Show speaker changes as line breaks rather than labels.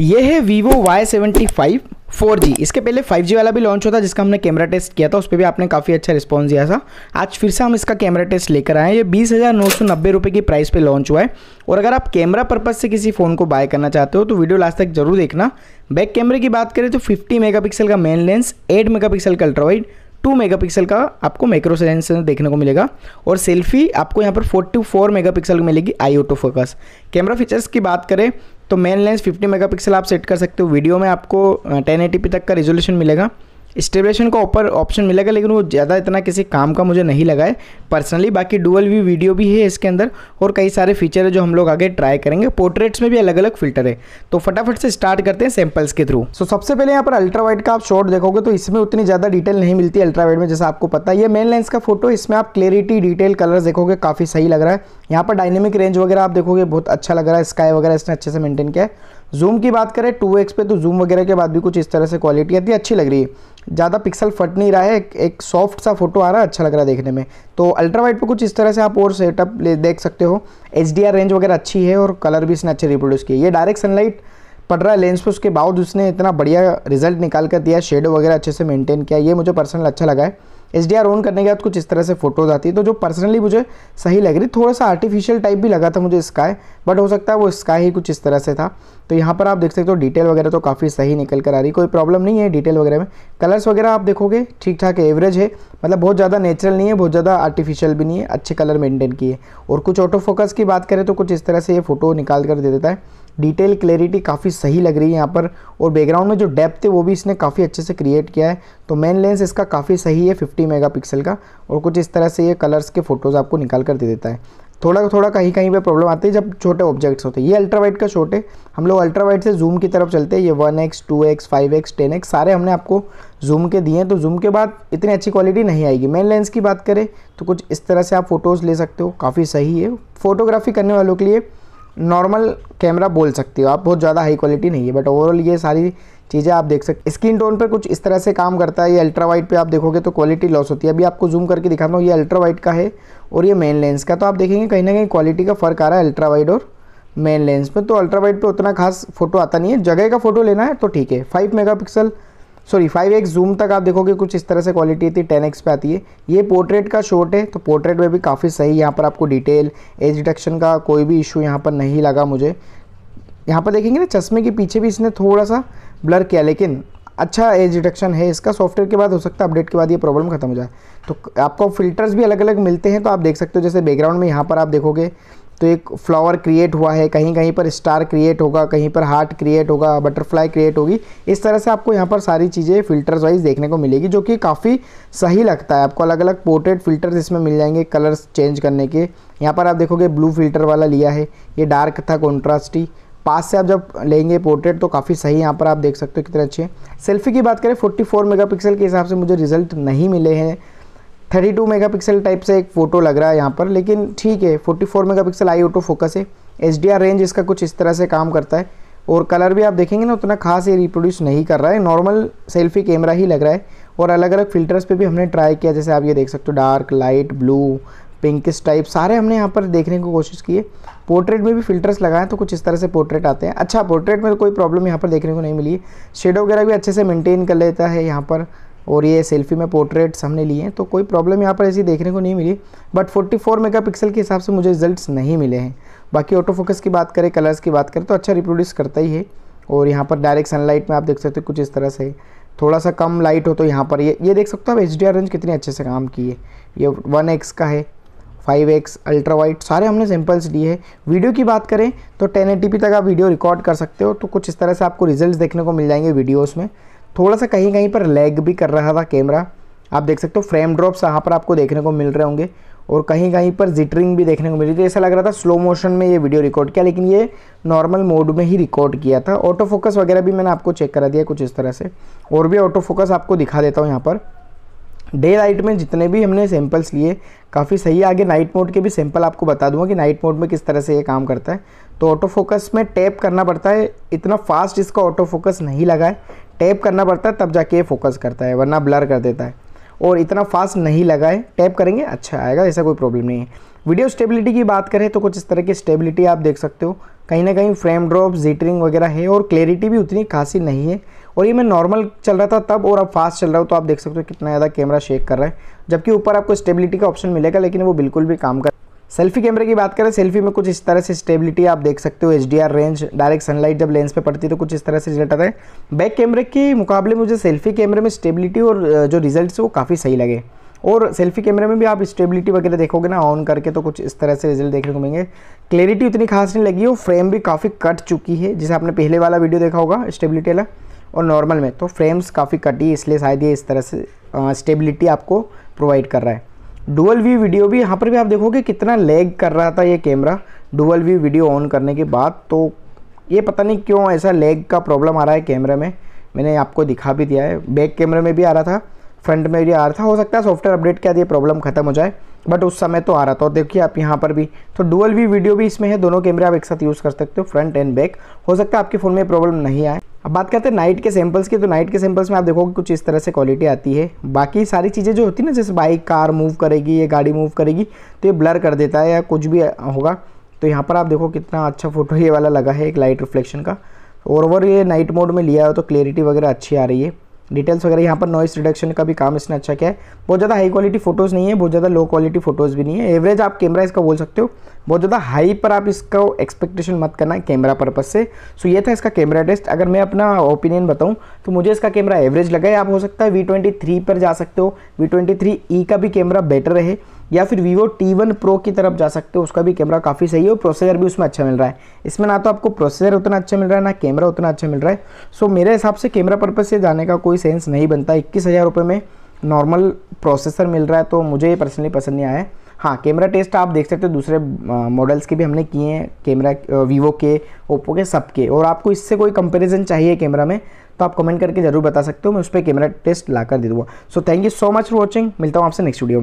ये है Vivo Y75 4G इसके पहले 5G वाला भी लॉन्च होता जिसका हमने कैमरा टेस्ट किया था उस पर भी आपने काफ़ी अच्छा रिस्पॉन्स दिया था आज फिर से हम इसका कैमरा टेस्ट लेकर आए हैं ये बीस हज़ार नौ सौ नब्बे रुपये की प्राइस पे लॉन्च हुआ है और अगर आप कैमरा पर्पज़ से किसी फ़ोन को बाय करना चाहते हो तो वीडियो लास्ट तक जरूर देखना बैक कैमरे की बात करें तो फिफ्टी मेगा का main lens eight mega pixel का अल्ट्रावाइड टू मेगापिक्सल का आपको माइक्रो सेंस देखने को मिलेगा और सेल्फी आपको यहाँ पर फोर्टी फोर मेगापिक्सल मिलेगी eye auto focus camera features की बात करें तो मेन लेंस 50 मेगापिक्सल आप सेट कर सकते हो वीडियो में आपको 1080p तक का रेजोल्यूशन मिलेगा स्टेबलेशन का ऊपर ऑप्शन मिलेगा लेकिन वो ज़्यादा इतना किसी काम का मुझे नहीं लगा है पर्सनली बाकी डुअल व्यू वीडियो भी है इसके अंदर और कई सारे फीचर है जो हम लोग आगे ट्राई करेंगे पोर्ट्रेट्स में भी अलग अलग फिल्टर है तो फटाफट से स्टार्ट करते हैं सैम्पल्स के थ्रू सो so, सबसे पहले यहाँ पर अल्ट्रा वाइड का आप शॉट देखोगे तो इसमें उतनी ज़्यादा डिटेल नहीं मिलती अल्ट्रा वाइड में जैसा आपको पता है ये मेन लेंस का फोटो इसमें आप क्लियरिटी डिटेल कलर देखोगे काफ़ी सही लग रहा है यहाँ पर डायनेमिक रेंज वगैरह आप देखोगे बहुत अच्छा लग रहा है स्काई वगैरह इसने अच्छे से मेनटेन किया है जूम की बात करें टू एक्स पे तो जूम वगैरह के बाद भी कुछ इस तरह से क्वालिटी आती है अच्छी लग रही है ज़्यादा पिक्सल फट नहीं रहा है एक सॉफ्ट सा फोटो आ रहा है अच्छा लग रहा है देखने में तो अल्ट्रा वाइट पर कुछ इस तरह से आप और सेटअप देख सकते हो एच रेंज वगैरह अच्छी है और कलर भी इसने अच्छे रिप्रोड्यूस किए ये डायरेक्ट सनलाइट पड़ रहा है लेंस पे उसके बावजूद उसने इतना बढ़िया रिजल्ट निकाल कर दिया शेडो वगैरह अच्छे से मेंटेन किया ये मुझे पर्सनल अच्छा लगा है एच डी ऑन करने के बाद कुछ इस तरह से फोटोज़ आती है तो जो पर्सनली मुझे सही लग रही थोड़ा सा आर्टिफिशियल टाइप भी लगा था मुझे स्काई बट हो सकता है वो स्काई ही कुछ इस तरह से था तो यहाँ पर आप देख सकते हो डिटेल वगैरह तो काफ़ी सही निकल कर आ रही कोई प्रॉब्लम नहीं है डिटेल वगैरह में कलर्स वगैरह आप देखोगे ठीक ठाक एवरेज है मतलब बहुत ज़्यादा नेचुरल नहीं है बहुत ज़्यादा आर्टिफिशियल भी नहीं है अच्छे कलर मेंटेन किए और कुछ ऑटो फोकस की बात करें तो कुछ इस तरह से ये फ़ोटो निकाल कर दे देता है डिटेल क्लैरिटी काफ़ी सही लग रही है यहाँ पर और बैकग्राउंड में जो डेप्थ है वो भी इसने काफ़ी अच्छे से क्रिएट किया है तो मेन लेंस इसका काफ़ी सही है फिफ्टी मेगा का और कुछ इस तरह से ये कलर्स के फ़ोटोज़ आपको निकाल कर दे देता है थोड़ा थोड़ा कहीं कहीं पे प्रॉब्लम आती है जब छोटे ऑब्जेक्ट्स होते हैं ये अल्ट्रा वाइट का शॉट है हम लोग अल्ट्रा वाइट से जूम की तरफ चलते हैं ये one X two X five X ten X सारे हमने आपको जूम के दिए हैं तो जूम के बाद इतनी अच्छी क्वालिटी नहीं आएगी मेन लेंस की बात करें तो कुछ इस तरह से आप फ़ोटोज़ ले सकते हो काफ़ी सही है फ़ोटोग्राफी करने वालों के लिए नॉर्मल कैमरा बोल सकते हो आप बहुत ज़्यादा हाई क्वालिटी नहीं है बट ओवरऑल ये सारी चीज़ें आप देख सकते स्क्रीन टोन पर कुछ इस तरह से काम करता है ये अल्ट्रा वाइट पर आप देखोगे तो क्वालिटी लॉस होती है अभी आपको जूम करके दिखा हूँ ये अल्ट्रा वाइट का है और ये मेन लेंस का तो आप देखेंगे कहीं ना कहीं क्वालिटी का फ़र्क आ रहा है अल्ट्रा वाइड और मेन लेंस में तो अल्ट्रा वाइड पर उतना खास फोटो आता नहीं है जगह का फोटो लेना है तो ठीक है five mega sorry five X zoom तक आप देखोगे कुछ इस तरह से क्वालिटी थी टेन एक्स पे आती है ये पोर्ट्रेट का शॉट है तो पोर्ट्रेट में भी काफ़ी सही यहाँ पर आपको डिटेल एज डिटेक्शन का कोई भी इशू यहाँ पर नहीं लगा मुझे यहाँ पर देखेंगे ना चश्मे के पीछे भी इसने थोड़ा सा ब्लर किया लेकिन अच्छा एज डिटेक्शन है इसका सॉफ्टवेयर के बाद हो सकता है अपडेट के बाद ये प्रॉब्लम खत्म हो जाए तो आपको फिल्टर्स भी अलग अलग मिलते हैं तो आप देख सकते हो जैसे बैकग्राउंड में यहाँ पर आप देखोगे तो एक फ्लावर क्रिएट हुआ है कहीं कहीं पर स्टार क्रिएट होगा कहीं पर हार्ट क्रिएट होगा बटरफ्लाई क्रिएट होगी इस तरह से आपको यहाँ पर सारी चीज़ें फ़िल्टर्स वाइज देखने को मिलेगी जो कि काफ़ी सही लगता है आपको अलग अलग पोर्ट्रेट फ़िल्टर्स इसमें मिल जाएंगे कलर्स चेंज करने के यहाँ पर आप देखोगे ब्लू फिल्टर वाला लिया है ये डार्क था कॉन्ट्रास्टी पास से आप जब लेंगे पोर्ट्रेट तो काफ़ी सही यहाँ पर आप देख सकते हो कितने अच्छे सेल्फी की बात करें 44 मेगापिक्सल के हिसाब से मुझे रिजल्ट नहीं मिले हैं 32 मेगापिक्सल टाइप से एक फ़ोटो लग रहा है यहाँ पर लेकिन ठीक है 44 मेगापिक्सल आई ऑटो फोकस है एच रेंज इसका कुछ इस तरह से काम करता है और कलर भी आप देखेंगे ना उतना खास ये रिप्रोड्यूस नहीं कर रहा है नॉर्मल सेल्फी कैमरा ही लग रहा है और अलग अलग फिल्टर्स पे भी हमने ट्राई किया जैसे आप ये देख सकते हो dark light blue pinkish type सारे हमने यहाँ पर देखने की कोशिश की है पोर्ट्रेट में भी फिल्टर्स लगाए तो कुछ इस तरह से पोर्ट्रेट आते हैं अच्छा पोर्ट्रेट में तो कोई प्रॉब्लम यहाँ पर देखने को नहीं मिली शेडो वगैरह भी अच्छे से मेनटेन कर लेता है यहाँ पर और ये सेल्फी में पोर्ट्रेट्स हमने लिए हैं तो कोई प्रॉब्लम यहाँ पर ऐसी देखने को नहीं मिली बट 44 मेगापिक्सल के हिसाब से मुझे रिजल्ट्स नहीं मिले हैं बाकी ऑटो फोकस की बात करें कलर्स की बात करें तो अच्छा रिप्रोड्यूस करता ही है और यहाँ पर डायरेक्ट सनलाइट में आप देख सकते हो कुछ इस तरह से थोड़ा सा कम लाइट हो तो यहाँ पर ये ये देख सकते हो आप एच रेंज कितने अच्छे से काम की है ये वन एक्स का है फाइव एक्स अल्ट्रा वाइट सारे हमने सैम्पल्स लिए हैं वीडियो की बात करें तो टेन तक आप वीडियो रिकॉर्ड कर सकते हो तो कुछ इस तरह से आपको रिज़ल्ट देखने को मिल जाएंगे वीडियोज़ में थोड़ा सा कहीं कहीं पर लैग भी कर रहा था कैमरा आप देख सकते हो फ्रेम ड्रॉप्स यहाँ पर आपको देखने को मिल रहे होंगे और कहीं कहीं पर जिटरिंग भी देखने को मिल रही थी ऐसा लग रहा था स्लो मोशन में ये वीडियो रिकॉर्ड किया लेकिन ये नॉर्मल मोड में ही रिकॉर्ड किया था ऑटो फोकस वगैरह भी मैंने आपको चेक करा दिया कुछ इस तरह से और भी ऑटो फोकस आपको दिखा देता हूँ यहाँ पर डे लाइट में जितने भी हमने सैम्पल्स लिए काफ़ी सही है आगे नाइट मोड के भी सैंपल आपको बता दूंगा कि नाइट मोड में किस तरह से ये काम करता है तो ऑटो फोकस में टैप करना पड़ता है इतना फास्ट इसका ऑटो फोकस नहीं लगा है टैप करना पड़ता है तब जाके ये फोकस करता है वरना ब्लर कर देता है और इतना फास्ट नहीं लगा है टैप करेंगे अच्छा आएगा ऐसा कोई प्रॉब्लम नहीं है वीडियो स्टेबिलिटी की बात करें तो कुछ इस तरह की स्टेबिलिटी आप देख सकते हो कहीं ना कहीं फ्रेम ड्रॉप जीटरिंग वगैरह है और क्लैरिटी भी उतनी खासी नहीं है और ये मैं नॉर्मल चल रहा था तब और अब फास्ट चल रहा हूँ तो आप देख सकते हो कितना ज़्यादा कैमरा शेक कर रहा है जबकि ऊपर आपको स्टेबिलिटी का ऑप्शन मिलेगा लेकिन वो बिल्कुल भी काम कर सेल्फी कैमरे की बात करें सेल्फी में कुछ इस तरह से स्टेबिलिटी आप देख सकते हो एच रेंज डायरेक्ट सनलाइट जब लेंस पे पड़ती है तो कुछ इस तरह से रिजल्ट आता है बैक कैमरे के मुकाबले मुझे सेल्फी कैमरे में स्टेबिलिटी और जो रिजल्ट वो काफ़ी सही लगे और सेल्फी कैमरे में भी आप स्टेबिलिटी वगैरह देखोगे ना ऑन करके तो कुछ इस तरह से रिजल्ट देखने को मिलेंगे क्लैरिटी उतनी खास नहीं लगी और फ्रेम भी काफ़ी कट चुकी है जैसे आपने पहले वाला वीडियो देखा होगा स्टेबिलिटी वाला और नॉर्मल में तो फ्रेम्स काफ़ी कटी इसलिए शायद ये इस तरह से स्टेबिलिटी आपको प्रोवाइड कर रहा है डुअल व्यू वीडियो भी यहाँ पर भी आप देखोगे कितना लैग कर रहा था ये camera dual view video on करने के बाद तो ये पता नहीं क्यों ऐसा लेग का प्रॉब्लम आ रहा है कैमरे में मैंने आपको दिखा भी दिया है बैक कैमरे में भी आ रहा था फ्रंट में भी आ रहा था हो सकता है सॉफ्टवेयर अपडेट के बाद ये प्रॉब्लम खत्म हो जाए बट उस समय तो आ रहा था और देखिए आप यहाँ पर भी तो डुअल व्यू वीडियो भी इसमें है दोनों कैमरे आप एक साथ यूज़ कर सकते हो फ्रंट एंड बैक हो सकता है आपके फ़ोन में प्रॉब्लम नहीं आए अब बात करते हैं नाइट के सैंपल्स की तो नाइट के सैम्पल्स में आप देखोगे कुछ इस तरह से क्वालिटी आती है बाकी सारी चीज़ें जो होती है ना जैसे बाइक कार मूव करेगी या गाड़ी मूव करेगी तो ये ब्लर कर देता है या कुछ भी होगा तो यहाँ पर आप देखो कितना अच्छा फ़ोटो ये वाला लगा है एक लाइट रिफ्लेक्शन का ओवरऑल ये नाइट मोड में लिया हो तो क्लियरिटी वगैरह अच्छी आ रही है डिटेल्स वगैरह यहाँ पर नॉइस रिडक्शन का भी काम इसने अच्छा किया है बहुत ज़्यादा हाई क्वालिटी फोटोज़ नहीं है बहुत ज़्यादा लो क्वालिटी फ़ोटोज़ भी नहीं है एवरेज आप कैमरा इसका बोल सकते हो बहुत ज़्यादा हाई पर आप इसका एक्सपेक्टेशन मत करना कैमरा पर्पज़ से सो ये था इसका कैमरा टेस्ट अगर मैं अपना ओपिनियन बताऊँ तो मुझे इसका कैमरा एवरेज लगा है आप हो सकता है वी पर जा सकते हो वी ई e का भी कैमरा बेटर है या फिर वीवो टी वन प्रो की तरफ जा सकते हो उसका भी कैमरा काफ़ी सही है और प्रोसेसर भी उसमें अच्छा मिल रहा है इसमें ना तो आपको प्रोसेसर उतना अच्छा मिल रहा है ना कैमरा उतना अच्छा मिल रहा है सो मेरे हिसाब से कैमरा पर्पज़ से जाने का कोई सेंस नहीं बनता इक्कीस हज़ार रुपये में नॉर्मल प्रोसेसर मिल रहा है तो मुझे ये पर्सनली पसंद नहीं आया है हाँ कैमरा टेस्ट आप देख सकते हो दूसरे मॉडल्स के भी हमने किए हैं कैमरा वीवो के ओप्पो के सब के और आपको इससे कोई कंपैरिजन चाहिए कैमरा में तो आप कमेंट करके ज़रूर बता सकते हो मैं उस पर कैमरा टेस्ट लाकर दे दूँगा so thank you so much for watching मिलता हूँ आपसे नेक्स्ट वीडियो में